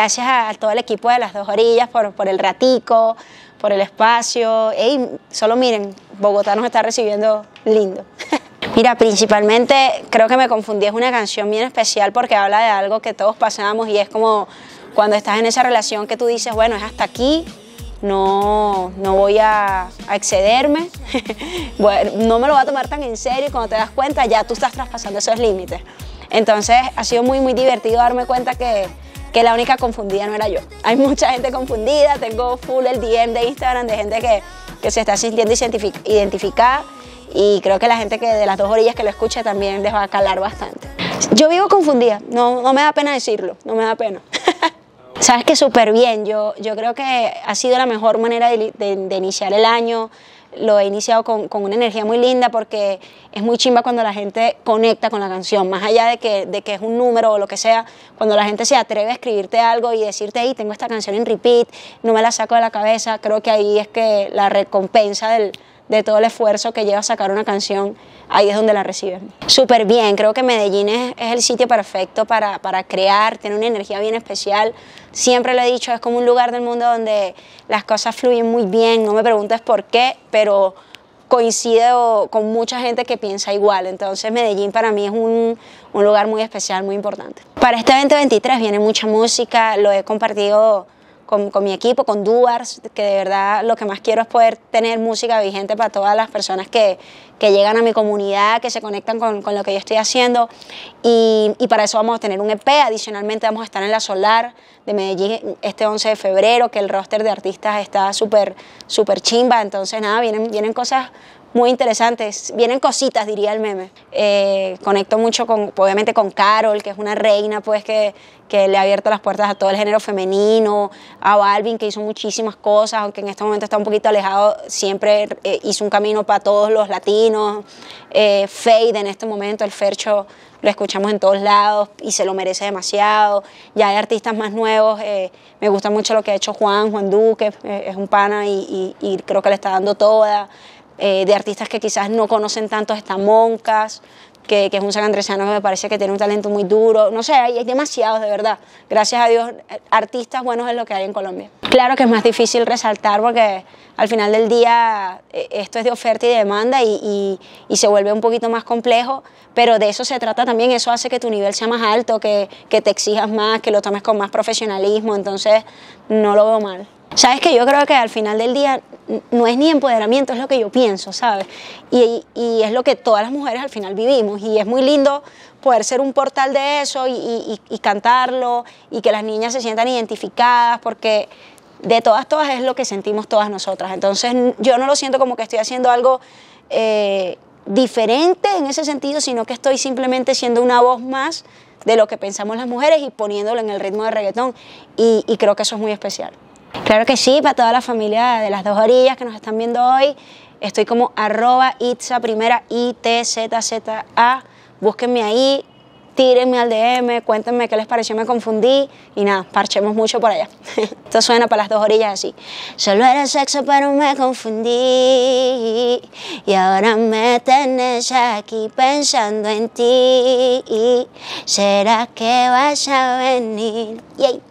gracias a, todo el equipo de las dos orillas por, por el ratico, por el espacio. Ey, solo miren, Bogotá nos está recibiendo lindo. Mira, principalmente creo que me confundí, es una canción bien especial porque habla de algo que todos pasamos y es como cuando estás en esa relación que tú dices, bueno, es hasta aquí, no, no voy a, excederme, bueno, no me lo voy a tomar tan en serio y cuando te das cuenta ya tú estás traspasando esos límites. Entonces ha sido muy, muy divertido darme cuenta que, que la única confundida no era yo. Hay mucha gente confundida, tengo full el DM de Instagram de gente que, se está sintiendo identificada y creo que la gente que de las dos orillas que lo escucha también les va a calar bastante. Yo vivo confundida, no, no me da pena decirlo, no me da pena. Sabes que súper bien, yo, yo creo que ha sido la mejor manera de iniciar el año lo he iniciado con, una energía muy linda porque es muy chimba cuando la gente conecta con la canción, más allá de que, de que es un número o lo que sea, cuando la gente se atreve a escribirte algo y decirte, hey, tengo esta canción en repeat, no me la saco de la cabeza, creo que ahí es que la recompensa del, de todo el esfuerzo que lleva a sacar una canción, ahí es donde la reciben. Súper bien, creo que Medellín es, el sitio perfecto para, para, crear, tiene una energía bien especial. Siempre lo he dicho, es como un lugar del mundo donde las cosas fluyen muy bien, no me preguntes por qué, pero coincido con mucha gente que piensa igual, entonces Medellín para mí es un, un lugar muy especial, muy importante. Para este 2023 viene mucha música, lo he compartido con, mi equipo, con Duars, que de verdad lo que más quiero es poder tener música vigente para todas las personas que, que llegan a mi comunidad, que se conectan con, lo que yo estoy haciendo. Y, para eso vamos a tener un EP. Adicionalmente vamos a estar en la Solar de Medellín este 11 de febrero, que el roster de artistas está súper, súper chimba. Entonces, nada, vienen, vienen cosas muy interesantes. Vienen cositas, diría el meme. Eh, conecto mucho con, obviamente, con Carol, que es una reina, pues, que, que le ha abierto las puertas a todo el género femenino, a Balvin, que hizo muchísimas cosas, aunque en este momento está un poquito alejado, siempre eh, hizo un camino para todos los latinos. Eh, Fade en este momento, el Fercho, lo escuchamos en todos lados y se lo merece demasiado. Ya hay artistas más nuevos, eh, me gusta mucho lo que ha hecho Juan, Juan Duque, es un pana y, y creo que le está dando toda. Eh, de artistas que quizás no conocen tanto, está Moncas, que, es un sacandresano que me parece que tiene un talento muy duro. No sé, hay, hay, demasiados, de verdad. Gracias a Dios, eh, artistas buenos es lo que hay en Colombia. Claro que es más difícil resaltar porque al final del día eh, esto es de oferta y demanda y, se vuelve un poquito más complejo, pero de eso se trata también. Eso hace que tu nivel sea más alto, que, que te exijas más, que lo tomes con más profesionalismo. Entonces, no lo veo mal. Sabes que yo creo que al final del día no es ni empoderamiento, es lo que yo pienso, ¿sabes? Y, es lo que todas las mujeres al final vivimos. Y es muy lindo poder ser un portal de eso y, cantarlo y que las niñas se sientan identificadas, porque de todas, todas es lo que sentimos todas nosotras. Entonces yo no lo siento como que estoy haciendo algo eh, diferente en ese sentido, sino que estoy simplemente siendo una voz más de lo que pensamos las mujeres y poniéndolo en el ritmo de reggaetón. y creo que eso es muy especial. Claro que sí, para toda la familia de las dos orillas que nos están viendo hoy, estoy como arroba itza primera i z a Búsquenme ahí, tírenme al DM, cuéntenme qué les pareció, me confundí y nada, parchemos mucho por allá. Esto suena para las dos orillas así. Solo era sexo pero me confundí y ahora me tenés aquí pensando en ti. ¿Será que vas a venir? Yay.